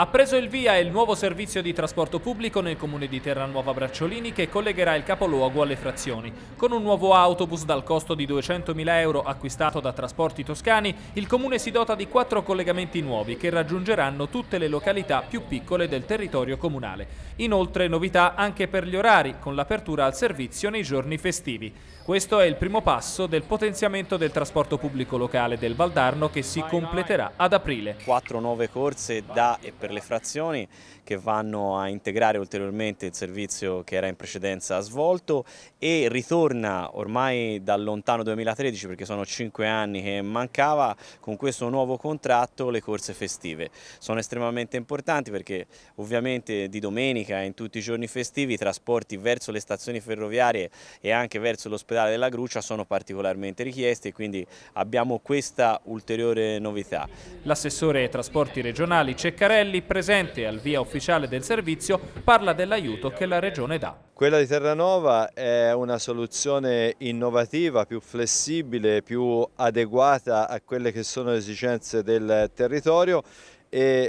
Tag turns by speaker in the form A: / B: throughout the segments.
A: Ha preso il via il nuovo servizio di trasporto pubblico nel comune di Terranuova Bracciolini che collegherà il capoluogo alle frazioni. Con un nuovo autobus dal costo di 200.000 euro acquistato da Trasporti Toscani, il comune si dota di quattro collegamenti nuovi che raggiungeranno tutte le località più piccole del territorio comunale. Inoltre novità anche per gli orari, con l'apertura al servizio nei giorni festivi. Questo è il primo passo del potenziamento del trasporto
B: pubblico locale del Valdarno che si completerà ad aprile. Quattro nuove corse da e per per le frazioni che vanno a integrare ulteriormente il servizio che era in precedenza svolto e ritorna ormai dal lontano 2013 perché sono 5 anni che mancava con questo nuovo contratto le corse festive. Sono estremamente importanti perché ovviamente di domenica e in tutti i giorni festivi i trasporti verso le stazioni ferroviarie e anche verso l'ospedale della Grucia sono particolarmente richiesti e quindi abbiamo questa ulteriore novità. L'assessore ai trasporti regionali Ceccarelli
A: Castelli, presente al via ufficiale del servizio, parla dell'aiuto che la Regione dà.
C: Quella di Terranova è una soluzione innovativa, più flessibile, più adeguata a quelle che sono le esigenze del territorio e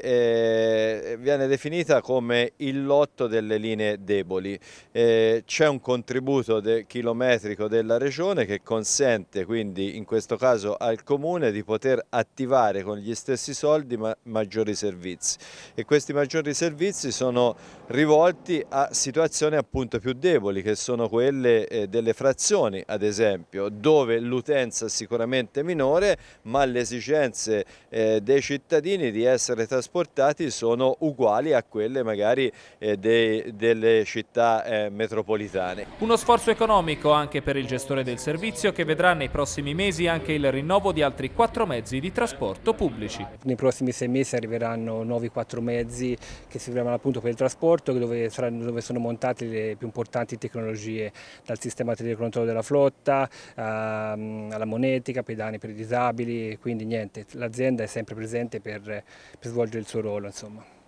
C: eh, viene definita come il lotto delle linee deboli. Eh, C'è un contributo de chilometrico della regione che consente quindi in questo caso al comune di poter attivare con gli stessi soldi ma maggiori servizi e questi maggiori servizi sono rivolti a situazioni appunto più deboli che sono quelle eh, delle frazioni ad esempio dove l'utenza è sicuramente minore ma le esigenze eh, dei cittadini di essere essere trasportati sono uguali a quelle magari eh, dei, delle città eh, metropolitane.
A: Uno sforzo economico anche per il gestore del servizio che vedrà nei prossimi mesi anche il rinnovo di altri quattro mezzi di trasporto pubblici.
D: Nei prossimi sei mesi arriveranno nuovi quattro mezzi che serviranno appunto per il trasporto dove, saranno, dove sono montate le più importanti tecnologie dal sistema telecontrollo della flotta ehm, alla monetica, pedani per i disabili, quindi niente, l'azienda è sempre presente per, per svolgere il suo ruolo. Insomma.